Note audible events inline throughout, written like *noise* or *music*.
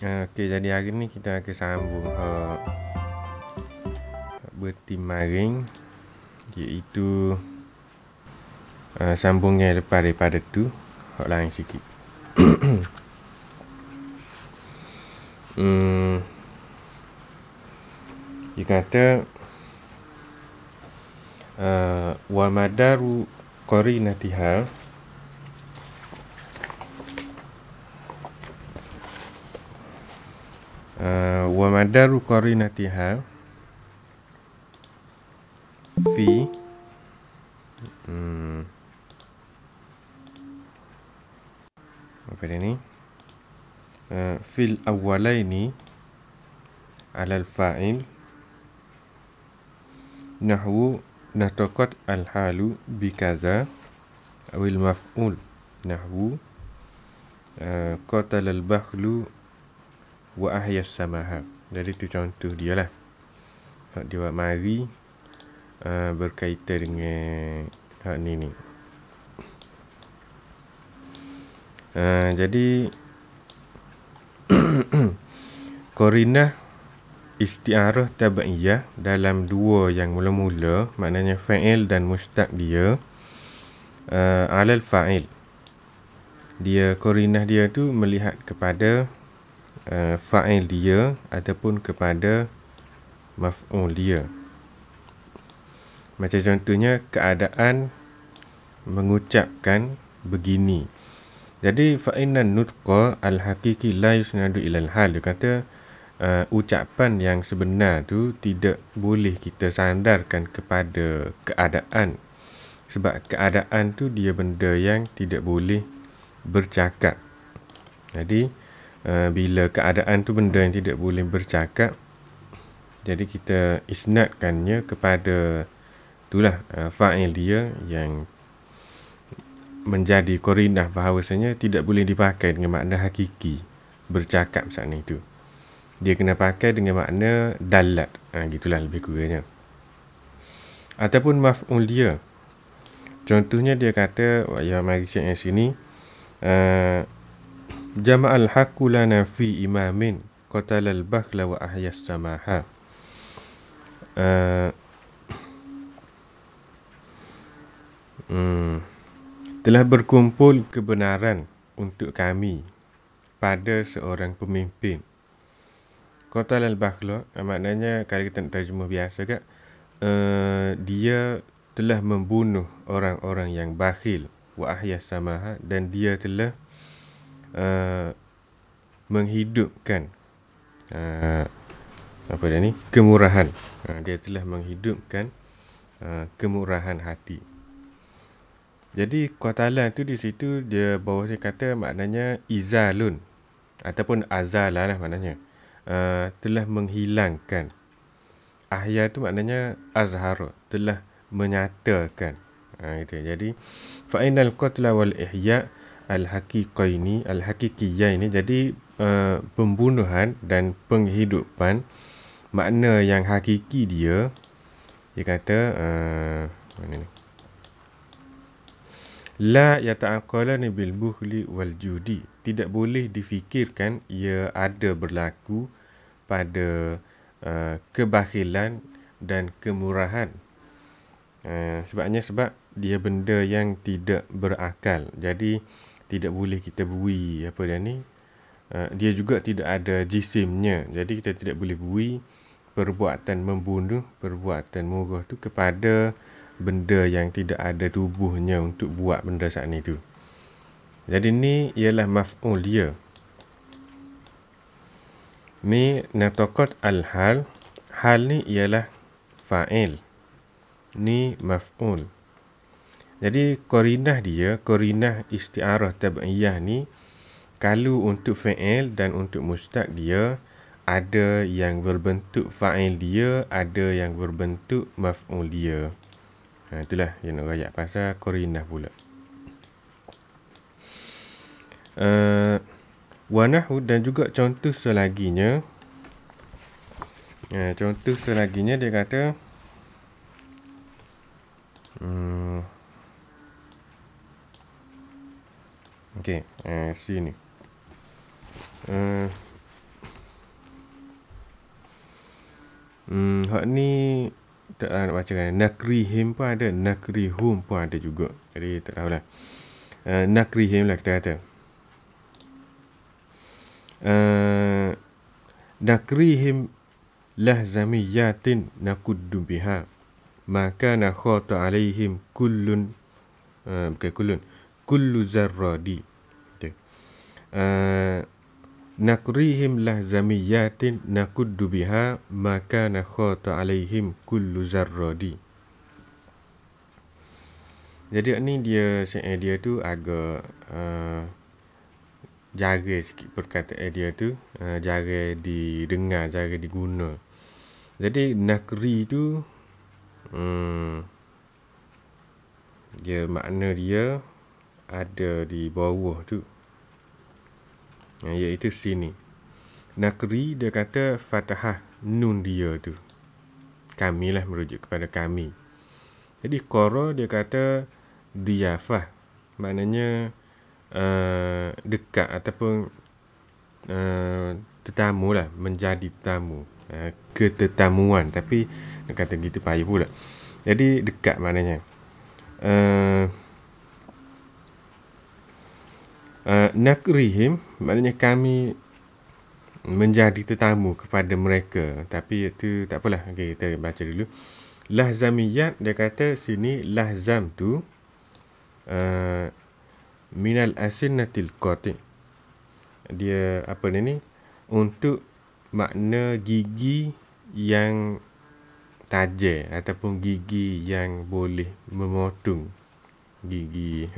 Okey, jadi hari ni kita akan sambung uh, Berti Maring Iaitu uh, Sambungnya lepas daripada tu Hak lain sikit *coughs* hmm, Dia kata uh, Wa madaru Qorinatihah wa madaru qarinatiha fi hmm, apa dia ni uh, fil awwalaini ala al fa'il nahwu natakat al halu bi kaza awil maf'ul nahwu uh, eh, qatala al bahlu wa ahya samaha. Jadi tu contoh dia lah. Hak dia buat mari uh, berkaitan dengan hak ni ni. Uh, jadi *coughs* Korina istiarah tabaiyah dalam dua yang mula-mula maknanya fa'il dan mustaq dia uh, alal fa'il dia korinah dia tu melihat kepada uh, fa'il dia ataupun kepada maf'ul dia. Macam contohnya keadaan mengucapkan begini. Jadi fa'inan nutqa al-haqiqi la yusnadu ilal hal. Dia kata uh, ucapan yang sebenar tu tidak boleh kita sandarkan kepada keadaan. Sebab keadaan tu dia benda yang tidak boleh bercakap. Jadi, Eh, bila keadaan tu benda yang tidak boleh bercakap jadi kita isnadkannya kepada itulah uh, fa'il dia yang menjadi korinah bahawasanya tidak boleh dipakai dengan makna hakiki bercakap saat itu dia kena pakai dengan makna dalat ha, gitulah lebih kurangnya ataupun maf'ul dia contohnya dia kata ya mari cik sini eh, Jama'al haqqulana fi imamin qatalal bakhla wa ahya samaha. Eh, hmm, telah berkumpul kebenaran untuk kami pada seorang pemimpin. Qatal al-bakhla eh, maknanya kalau kita nak terjemah biasa kat uh, eh, dia telah membunuh orang-orang yang bakhil wa ahya samaha dan dia telah Uh, menghidupkan uh, apa dia ni kemurahan uh, dia telah menghidupkan uh, kemurahan hati jadi kuatalan tu di situ dia bawah dia kata maknanya izalun ataupun azalah lah maknanya uh, telah menghilangkan ahya tu maknanya azhar telah menyatakan uh, jadi fa'inal qatla wal ihya' al-haqiqaini al ini, jadi uh, pembunuhan dan penghidupan makna yang hakiki dia dia kata uh, mana ni la yata'aqalani bil bukhli wal judi tidak boleh difikirkan ia ada berlaku pada uh, kebakhilan dan kemurahan uh, sebabnya sebab dia benda yang tidak berakal jadi tidak boleh kita bui apa dia ni uh, dia juga tidak ada jisimnya jadi kita tidak boleh bui perbuatan membunuh perbuatan murah tu kepada benda yang tidak ada tubuhnya untuk buat benda saat itu jadi ni ialah maf'ul dia ni natokot al-hal hal ni ialah fa'il ni maf'ul jadi korinah dia, korinah istiarah tab'iyah ni kalau untuk fa'il dan untuk mustaq dia ada yang berbentuk fa'il dia, ada yang berbentuk maf'ul dia. Ha, itulah yang nak rayak pasal korinah pula. Uh, eh, wanahu dan juga contoh selaginya. Uh, eh, contoh selaginya dia kata... Okey, eh sini. Eh. Hmm, hak ni tak nak baca kan. Nakrihim pun ada, nakrihum pun ada juga. Jadi tak tahulah. Eh nakrihim lah kita kata. Eh nakrihim lah zamiyatin nakuddu biha. Maka nakhatu alaihim kullun eh bukan kullun. Kullu zarradi. Eh, nakrihim lah zamiyatin nakuddu biha maka nakhata alaihim kullu zarradi. Jadi ni dia syair dia tu agak uh, jaga sikit perkataan dia tu uh, jaga didengar jaga diguna. Jadi nakri tu hmm, dia makna dia ada di bawah tu ha, iaitu sini nakri dia kata fathah nun dia tu kami lah merujuk kepada kami jadi qara dia kata diafah maknanya uh, dekat ataupun uh, tetamu lah menjadi tetamu uh, ketetamuan tapi nak kata gitu payah pula jadi dekat maknanya uh, Eh, nakrihim maknanya kami menjadi tetamu kepada mereka tapi itu tak apalah Okay, kita baca dulu lahzamiyat dia kata sini lahzam tu uh, minal asinatil qati dia apa ni ni untuk makna gigi yang tajam ataupun gigi yang boleh memotong gigi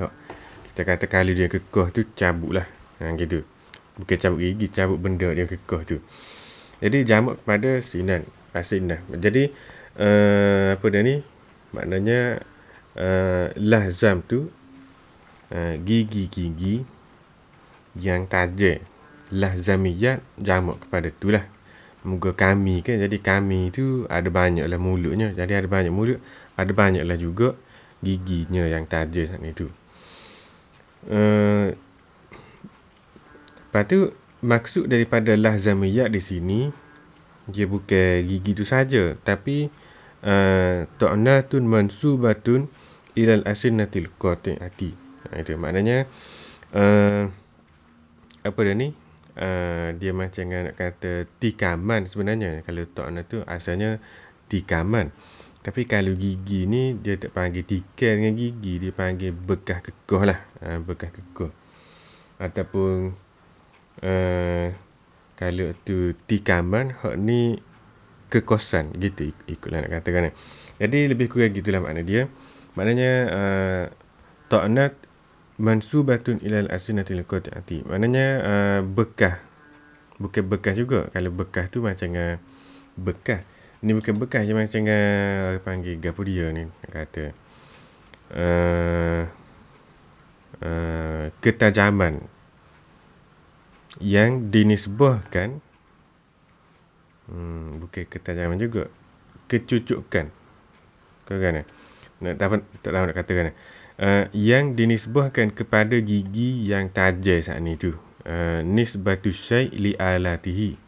kita kata kalau dia kekoh tu cabutlah. Ha gitu. Bukan cabut gigi, cabut benda dia kekoh tu. Jadi jamak kepada sinan, asinah. Ah, Jadi uh, apa dia ni? Maknanya uh, eh, lahzam tu gigi-gigi eh, uh, yang tajam. Lahzamiyat jamak kepada lah. Muka kami kan. Jadi kami tu ada banyak lah mulutnya. Jadi ada banyak mulut. Ada banyaklah juga giginya yang tajam saat itu. tu. Eh, lepas tu maksud daripada lah zamiyat di sini dia bukan gigi tu saja tapi uh, eh, mansu mansubatun ilal asin asinatil qati'ati ha, itu maknanya uh, apa dia ni uh, dia macam nak kata tikaman sebenarnya kalau ta'na tu asalnya tikaman tapi kalau gigi ni dia tak panggil tikai dengan gigi, dia panggil bekah kekoh lah. Ha, bekah kekoh. Ataupun uh, kalau tu tikaman, hak ni kekosan gitu ik- ikutlah nak katakan. Jadi lebih kurang gitulah makna dia. Maknanya uh, ta'nat mansubatun ilal asnatil qati'ati. Maknanya uh, bekah. Bukan bekah juga. Kalau bekah tu macam uh, bekah. Ini bukan bekas je macam Orang uh, panggil Gapuria ni Kata uh, uh, Ketajaman Yang dinisbahkan hmm, Bukan ketajaman juga Kecucukkan Kau kan eh? nak, tak, tak tahu nak kata kan uh, eh? ah, Yang dinisbahkan kepada gigi yang tajam saat ni tu uh, Nisbatu syai li alatihi uh,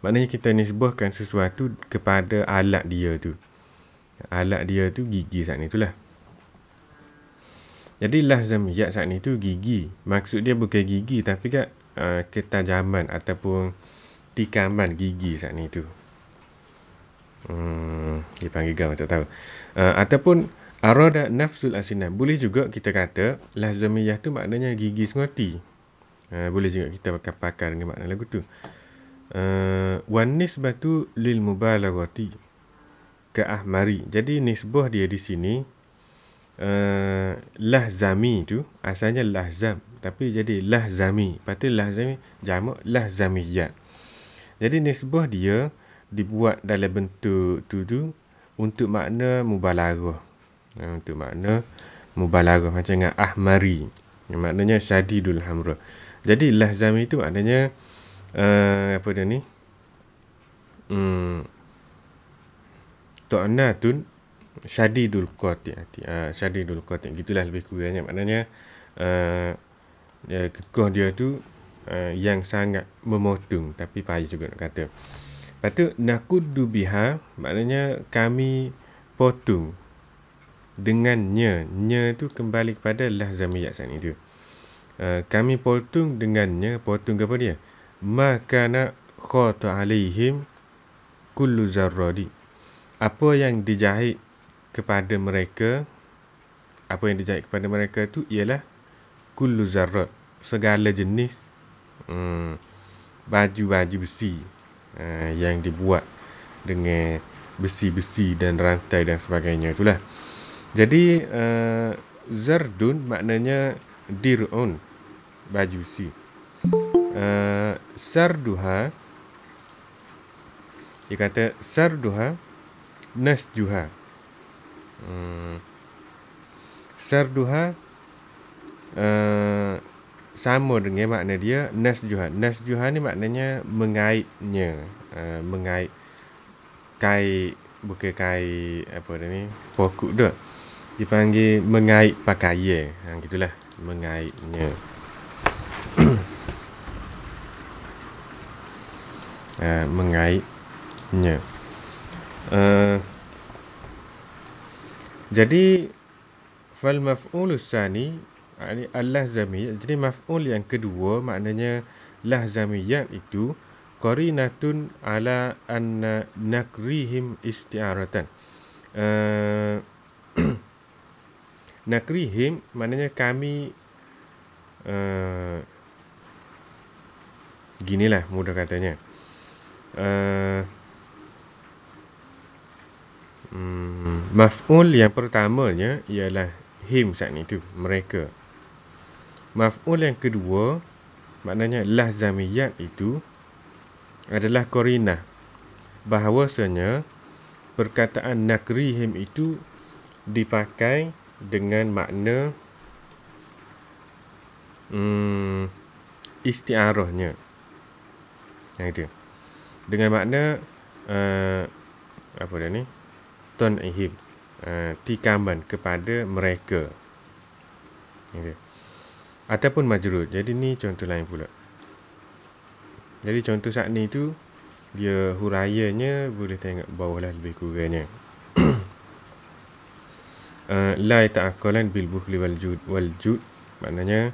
Maknanya kita nisbahkan sesuatu kepada alat dia tu. Alat dia tu gigi saat ni itulah. Jadi lah zamiyat saat ni tu gigi. Maksud dia bukan gigi tapi kat uh, ah, ketajaman ataupun tikaman gigi saat ni tu. Hmm, dia panggil gam, tak tahu. Uh, ataupun arada nafsul asinan. Boleh juga kita kata lah zamiyat tu maknanya gigi sengoti. Uh, boleh juga kita pakai pakar dengan makna lagu tu. Eh, wan nisbatu lil mubalaghati ka ahmari jadi nisbah dia di sini uh, lahzami tu asalnya lahzam tapi jadi lahzami patu lahzami jamak lahzamiyat jadi nisbah dia dibuat dalam bentuk tu tu untuk makna mubalaghah ha, untuk makna mubalaghah macam dengan ahmari yang maknanya syadidul hamra jadi lahzami tu maknanya uh, apa dia ni hmm tu'na tun syadidul qati ah uh, syadidul qati gitulah lebih kurangnya maknanya uh, dia kekuh dia tu uh, yang sangat memotong tapi payah juga nak kata Lepas tu, nakuddu biha, maknanya kami potong dengannya. Nya tu kembali kepada lah zamiyat itu. Uh, kami potong dengannya, potong apa dia? Uh, makana khata alaihim kullu zarradi apa yang dijahit kepada mereka apa yang dijahit kepada mereka tu ialah kullu zarrat segala jenis hmm, baju-baju besi uh, yang dibuat dengan besi-besi dan rantai dan sebagainya itulah jadi uh, zardun maknanya dirun baju besi Eh, sarduha dia kata sarduha nasjuha hmm. sarduha uh, sama dengan makna dia nasjuha nasjuha ni maknanya mengaitnya uh, mengait kai bukan kai apa dia ni pokok dia dipanggil mengait pakaian ha gitulah mengaitnya hmm. uh, eh, mengaitnya. Uh, eh, jadi fal maf'ul sani ini Allah zamiyat. Jadi maf'ul yang kedua maknanya lah zamiyat itu qarinatun ala anna nakrihim isti'aratan. Uh, *clears throat* nakrihim maknanya kami uh, Ginilah mudah katanya. Uh, maf'ul yang pertamanya ialah him saat ni tu, mereka. Maf'ul yang kedua, maknanya lah zamiyat itu adalah korina. Bahawasanya, perkataan nakrihim itu dipakai dengan makna um, hmm, istiarahnya. Yang itu dengan makna uh, apa dia ni turn ihib uh, eh, tikaman kepada mereka okay. ataupun majrur jadi ni contoh lain pula jadi contoh saat ni tu dia hurayanya boleh tengok bawah lah lebih kurangnya *coughs* eh, la ta'akulan bil bukhli wal jud wal jud maknanya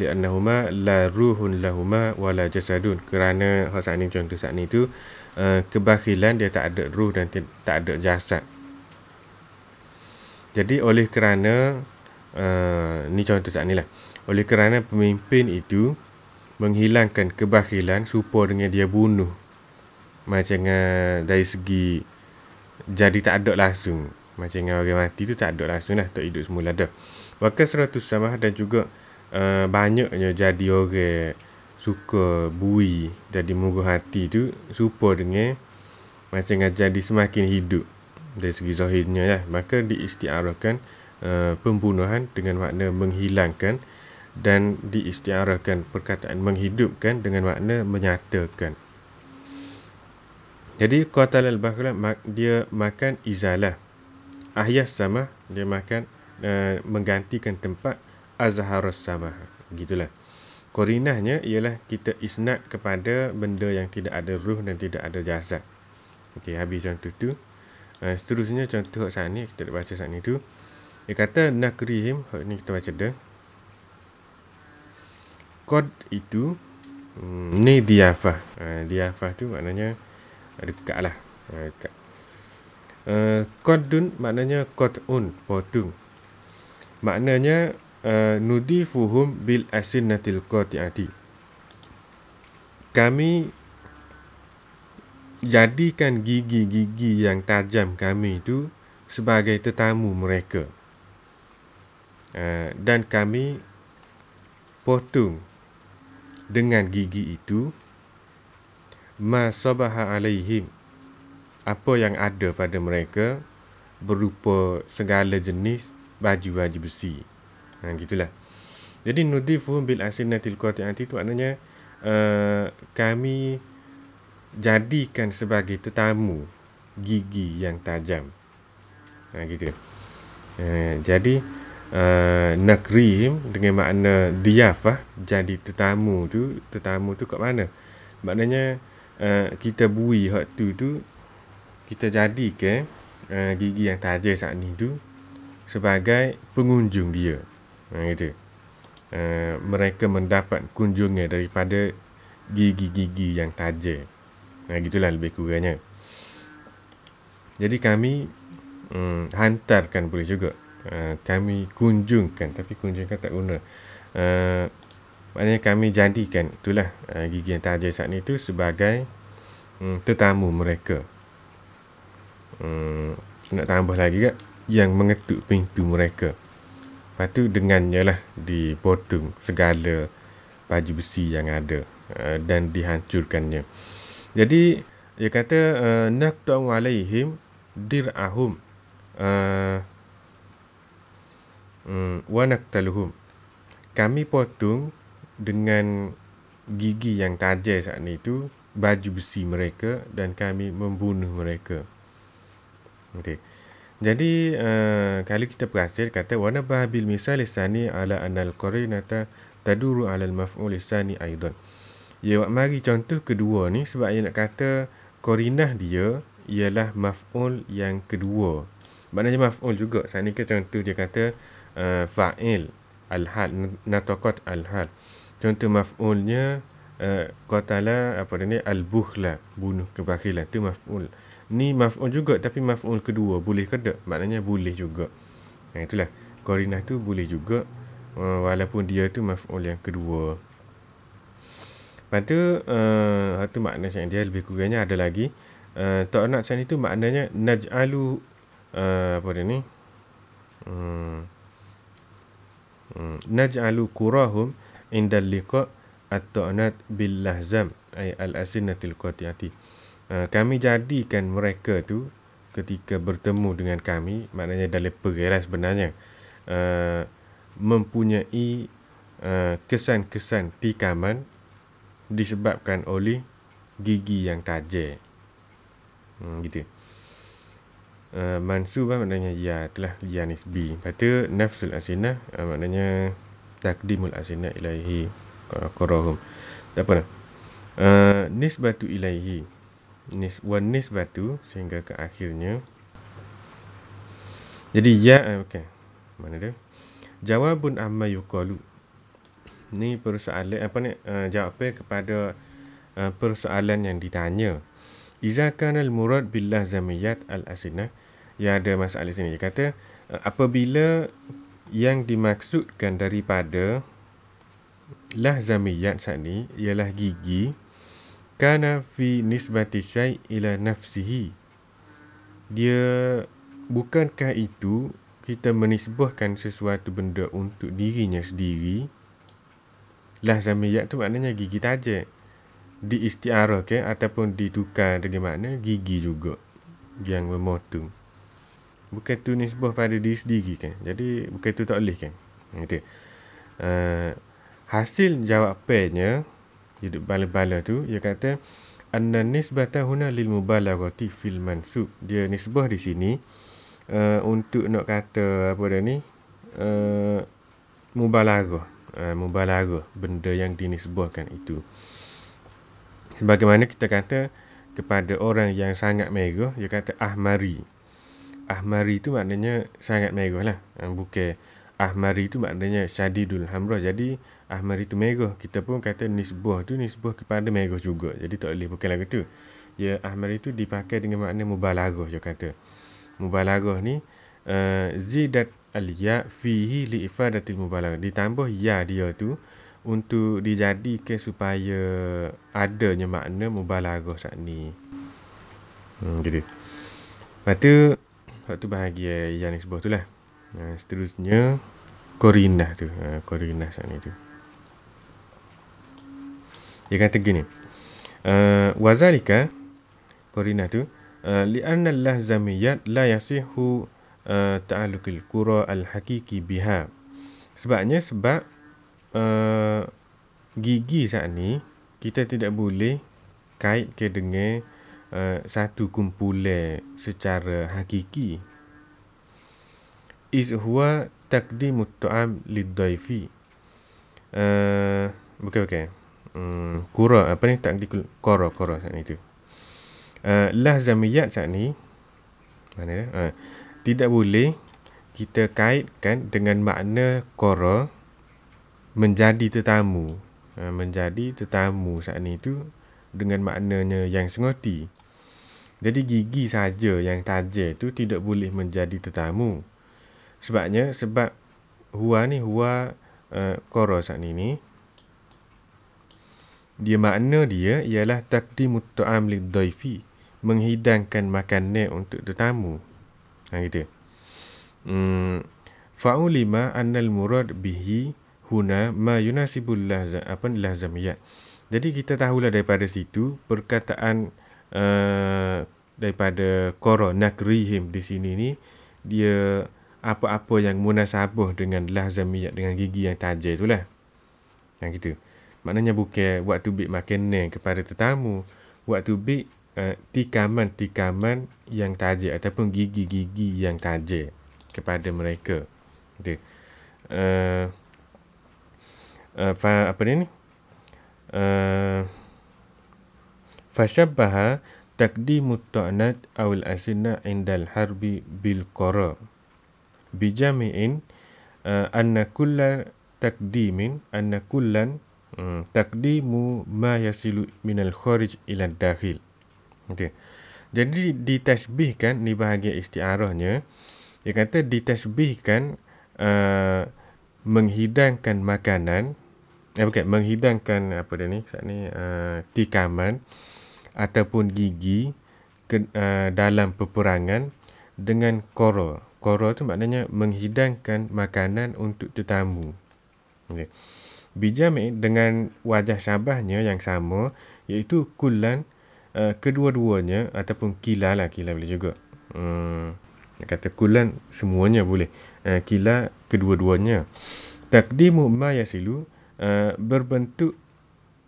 li'annahuma la ruhun lahuma wala jasadun kerana hal saat ni contoh saat ni tu uh, kebakhilan dia tak ada ruh dan tak ada jasad jadi oleh kerana uh, ni contoh saat ni lah oleh kerana pemimpin itu menghilangkan kebakhilan supaya dengan dia bunuh macam dengan dari segi jadi tak ada langsung macam dengan orang mati tu tak ada langsung lah tak hidup semula dah wakas seratus sama dan juga Eh, banyaknya jadi orang suka bui jadi murah hati tu serupa dengan macam jadi semakin hidup dari segi zahirnya lah. Maka diistiarahkan uh, eh, pembunuhan dengan makna menghilangkan dan diistiarahkan perkataan menghidupkan dengan makna menyatakan. Jadi qatal al-bakhla dia makan izalah. Ahyas sama dia makan uh, menggantikan tempat azhar samah gitulah korinahnya ialah kita isnad kepada benda yang tidak ada ruh dan tidak ada jasad okey habis yang tu uh, seterusnya contoh kat sini kita dah baca sini tu dia kata nakrihim ni kita baca dah kod itu hmm, ni diafah uh, diafah tu maknanya ada kak lah dekat eh, uh, kodun maknanya kodun potung maknanya Eh, Nudi fuhum bil asin asinatil qati'ati kami jadikan gigi-gigi yang tajam kami itu sebagai tetamu mereka uh, dan kami potong dengan gigi itu masabaha alaihim apa yang ada pada mereka berupa segala jenis baju-baju besi. Ha, gitulah. Jadi nudifu bil asinatil qati'ati itu maknanya uh, kami jadikan sebagai tetamu gigi yang tajam. Ha, gitu. Uh, jadi uh, nakrim dengan makna diafah jadi tetamu tu tetamu tu kat mana maknanya uh, kita bui hak tu tu kita jadikan uh, gigi yang tajam saat ni tu sebagai pengunjung dia Ha, gitu. Uh, mereka mendapat kunjungan daripada gigi-gigi yang tajam. Nah, ha, uh, gitulah lebih kurangnya. Jadi kami um, hantarkan boleh juga. Uh, kami kunjungkan tapi kunjungkan tak guna. Uh, maknanya kami jadikan itulah uh, gigi yang tajam saat itu sebagai um, tetamu mereka. Um, nak tambah lagi ke? Yang mengetuk pintu mereka. Lepas tu dengannya lah dipotong segala baju besi yang ada eh, dan dihancurkannya. Jadi dia kata eh, naqtu alaihim dir'ahum eh, hmm, wa naqtaluhum. Kami potong dengan gigi yang tajam saat ni tu baju besi mereka dan kami membunuh mereka. Okey. Jadi uh, kalau kita perhasil kata wana bahabil misal isani ala anal qarinata taduru ala maf'ul isani aidan. Ya wak mari contoh kedua ni sebab dia nak kata korinah dia ialah maf'ul yang kedua. Maknanya maf'ul juga. Saat ni ke contoh dia kata uh, fa'il al-hal natakat al-hal. Contoh maf'ulnya uh, qatala apa ni al-bukhla bunuh kebakhilan tu maf'ul. Uh, Ni maf'ul juga tapi maf'ul kedua boleh ke tak? Maknanya boleh juga. Ha itulah. Qarinah tu boleh juga uh, walaupun dia tu maf'ul yang kedua. Lepas tu, uh, tu makna syarikat dia lebih kurangnya ada lagi. Uh, tak nak syarikat itu maknanya naj'alu uh, apa dia ni? Hmm. Hmm. Naj'alu kurahum indal liqa at-ta'nat ay al-asinatil qati'ati. Eh, kami jadikan mereka tu ketika bertemu dengan kami maknanya dalam pergerakan sebenarnya uh, mempunyai kesan eh, kesan-kesan tikaman disebabkan oleh gigi yang tajam hmm, gitu uh, mansu bah, maknanya ya telah lianis bi kata nafsul asinah uh, maknanya takdimul asinah ilaihi qarahum tak apa uh, nisbatu ilaihi nis, wanis batu sehingga ke akhirnya. Jadi ya, eh, okey. Mana dia? Jawabun amma yuqalu. Ni persoalan apa ni? Uh, eh, jawapan kepada uh, persoalan yang ditanya. Iza kana al-murad billah zamiyat al-asinah. Ya ada masalah sini. Dia kata uh, apabila yang dimaksudkan daripada lah zamiyat saat ialah gigi kana fi nisbati syai ila nafsihi dia bukankah itu kita menisbahkan sesuatu benda untuk dirinya sendiri lah zamiyat tu maknanya gigi tajak di istiarah ke ataupun ditukar dengan makna gigi juga yang memotong bukan tu nisbah pada diri sendiri kan jadi bukan tu tak boleh kan gitu uh, hasil jawapannya duduk bala-bala tu dia kata anna nisbata huna lil mubalaghati fil mansub dia nisbah di sini uh, untuk nak kata apa dia ni uh, mubalaghah uh, mubalaghah benda yang dinisbahkan itu sebagaimana kita kata kepada orang yang sangat merah dia kata ahmari ahmari itu maknanya sangat merah lah bukan ahmari itu maknanya syadidul hamrah jadi ahmar itu merah kita pun kata nisbah tu nisbah kepada merah juga jadi tak boleh bukan lagu tu ya ahmar itu dipakai dengan makna mubalaghah je kata mubalaghah ni uh, zidat al-ya fihi li ifadatil mubalaghah ditambah ya dia tu untuk dijadikan supaya adanya makna mubalaghah saat ni hmm gitu lepas waktu bahagia yang nisbah tu lah Nah seterusnya korinah tu uh, saat ni tu dia kata gini. Uh, eh, Wazalika Korina tu eh, li'anna lahzamiyat la yasihu eh, ta'alukil qura al-haqiqi biha. Sebabnya sebab uh, gigi saat ni kita tidak boleh kait ke dengan uh, satu kumpulan secara hakiki. Is huwa takdimut ta'am lidhaifi. Uh, bukan bukan. Hmm, kura apa ni tak kura kura saat ni tu eh, lah zamiyat saat ni mana uh, tidak boleh kita kaitkan dengan makna kura menjadi tetamu uh, menjadi tetamu saat ni tu dengan maknanya yang sengoti jadi gigi saja yang tajir tu tidak boleh menjadi tetamu sebabnya sebab hua ni hua uh, koro saat ini dia makna dia ialah takdimu tu'am lidhaifi. Menghidangkan makanan untuk tetamu. Ha, gitu. Hmm. Fa'ulima annal murad bihi huna ma yunasibul lahzam. Apa ni lahzam ya? Jadi kita tahulah daripada situ perkataan uh, daripada koro nakrihim di sini ni dia apa-apa yang munasabah dengan lahzamiyat dengan gigi yang tajam itulah. Yang kita. Ha, gitu. Maknanya bukan waktu bik makanan kepada tetamu. Waktu bik uh, eh, tikaman-tikaman yang tajik ataupun gigi-gigi yang tajik kepada mereka. Okay. Uh, eh, uh, eh, apa ni? Uh, Fasyabbaha takdimu ta'nat awil asina indal harbi bil qara. Bijami'in uh, anna kullan takdimin anna kullan Hmm. Takdimu ma yasilu minal kharij ila dakhil. Okey. Jadi ditasbihkan ni bahagian istiarahnya. Dia kata ditasbihkan uh, menghidangkan makanan eh bukan menghidangkan apa dia ni saat ni uh, tikaman ataupun gigi ke, uh, dalam peperangan dengan koro koro tu maknanya menghidangkan makanan untuk tetamu okay bijami dengan wajah syabahnya yang sama iaitu kulan uh, eh, kedua-duanya ataupun kila lah kila boleh juga hmm. kata kulan semuanya boleh uh, kila kedua-duanya takdimu ma uh, berbentuk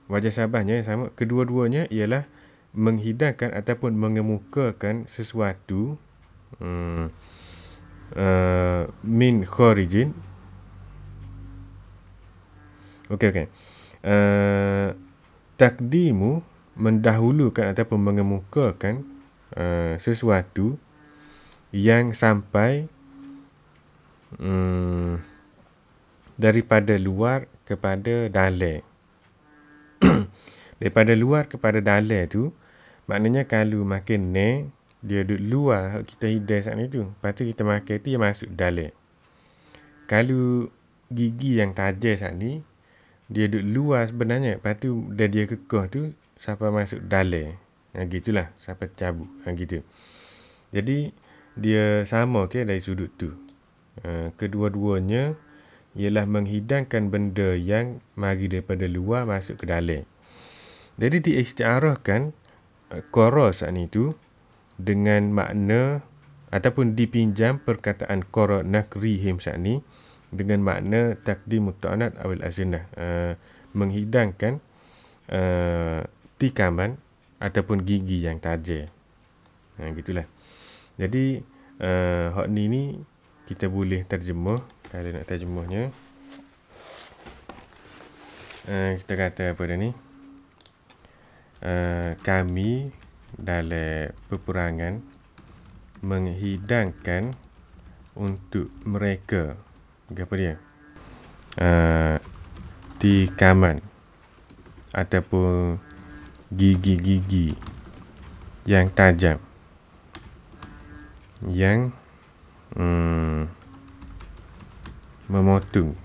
wajah syabahnya yang sama kedua-duanya ialah menghidangkan ataupun mengemukakan sesuatu hmm, uh, min kharijin Okey okey. Uh, takdimu mendahulukan ataupun mengemukakan uh, sesuatu yang sampai um, daripada luar kepada dalam. *clears throat* daripada luar kepada dalam tu maknanya kalau makin ne dia duduk luar kita hidai saat ni tu. Lepas tu kita makan tu dia masuk dalam. Kalau gigi yang tajam saat ni dia duduk luar sebenarnya. Lepas tu dah dia kekoh tu siapa masuk dalai. Ha, gitulah sampai cabut. Ha, gitu. Jadi dia sama okay, dari sudut tu. Ha, kedua-duanya ialah menghidangkan benda yang mari daripada luar masuk ke dalai. Jadi diistiarahkan eh, koro saat ni tu dengan makna ataupun dipinjam perkataan koro nakrihim saat ni dengan makna takdim mutanat awil azinah ah, menghidangkan uh, tikaman ataupun gigi yang tajam. Ah, ha, gitulah. Jadi uh, hak ni ni kita boleh terjemuh kalau nak terjemuhnya uh, kita kata apa dia ni uh, kami dalam peperangan menghidangkan untuk mereka Okay, apa dia? Uh, eh, tikaman ataupun gigi-gigi yang tajam yang um, memotong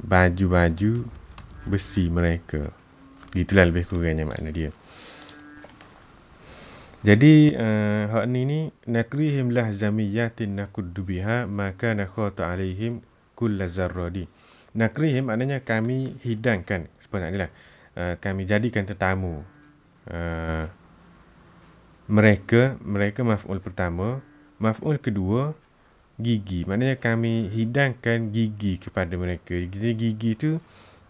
baju-baju besi mereka gitulah lebih kurangnya makna dia jadi uh, hak ni ni nakrihim lah jamiyatin nakuddu biha maka nakhatu alaihim kullazarradi. Nakrihi maknanya kami hidangkan sebenarnya adalah uh, eh, kami jadikan tetamu uh, mereka mereka maf'ul pertama, maf'ul kedua gigi. Maknanya kami hidangkan gigi kepada mereka. Jadi gigi tu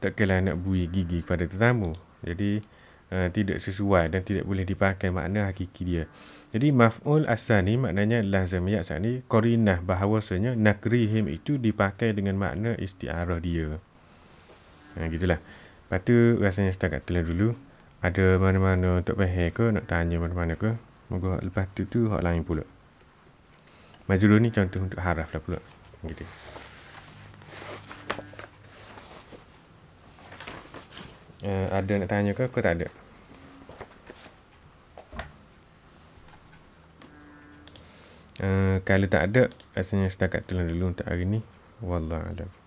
tak kala nak bui gigi kepada tetamu. Jadi Eh, tidak sesuai dan tidak boleh dipakai makna hakiki dia. Jadi maf'ul aslani maknanya lazim ya ni korinah bahawasanya nakrihim itu dipakai dengan makna istiarah dia. Ha, gitulah. Lepas tu rasanya setakat tu lah dulu. Ada mana-mana untuk bahaya ke nak tanya mana-mana ke. Moga lepas tu tu hak lain pula. Majlur ni contoh untuk haraf lah pula. Gitu. Uh, ada nak tanya ke? Kau tak ada. Eh, kalau tak ada, rasanya setakat tu dulu untuk hari ni. Wallah